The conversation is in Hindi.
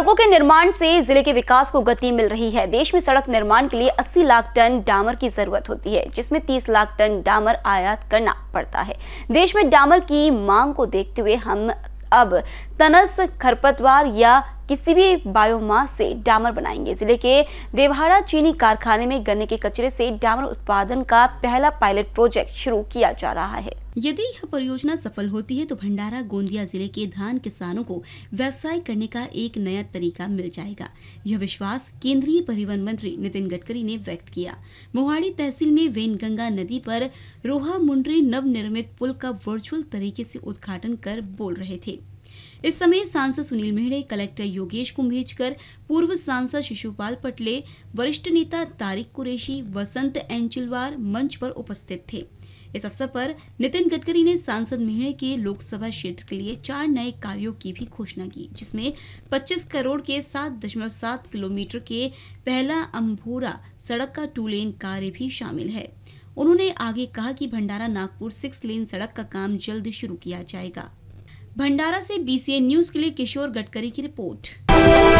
सड़कों के निर्माण से जिले के विकास को गति मिल रही है देश में सड़क निर्माण के लिए 80 लाख टन डामर की जरूरत होती है जिसमें 30 लाख टन डामर आयात करना पड़ता है देश में डामर की मांग को देखते हुए हम अब तनस खरपतवार या किसी भी बायोमास से डामर बनाएंगे जिले के देवहाड़ा चीनी कारखाने में गन्ने के कचरे से डामर उत्पादन का पहला पायलट प्रोजेक्ट शुरू किया जा रहा है यदि यह परियोजना सफल होती है तो भंडारा गोंदिया जिले के धान किसानों को व्यवसाय करने का एक नया तरीका मिल जाएगा यह विश्वास केंद्रीय परिवहन मंत्री नितिन गडकरी ने व्यक्त किया मोहाड़ी तहसील में वेनगंगा नदी पर रोहा मुंडरी निर्मित पुल का वर्चुअल तरीके से उद्घाटन कर बोल रहे थे इस समय सांसद सुनील मेहड़े कलेक्टर योगेश कुंभेजकर पूर्व सांसद शिशुपाल पटले वरिष्ठ नेता तारिक कुरेशी वसंत एंचिलवार मंच पर उपस्थित थे इस अवसर पर नितिन गडकरी ने सांसद मेहड़े के लोकसभा क्षेत्र के लिए चार नए कार्यों की भी घोषणा की जिसमें 25 करोड़ के 7.7 किलोमीटर के पहला अम्भोरा सड़क का टू लेन कार्य भी शामिल है उन्होंने आगे कहा कि भंडारा नागपुर सिक्स लेन सड़क का काम जल्द शुरू किया जाएगा भंडारा से बीसीए न्यूज के लिए किशोर गडकरी की रिपोर्ट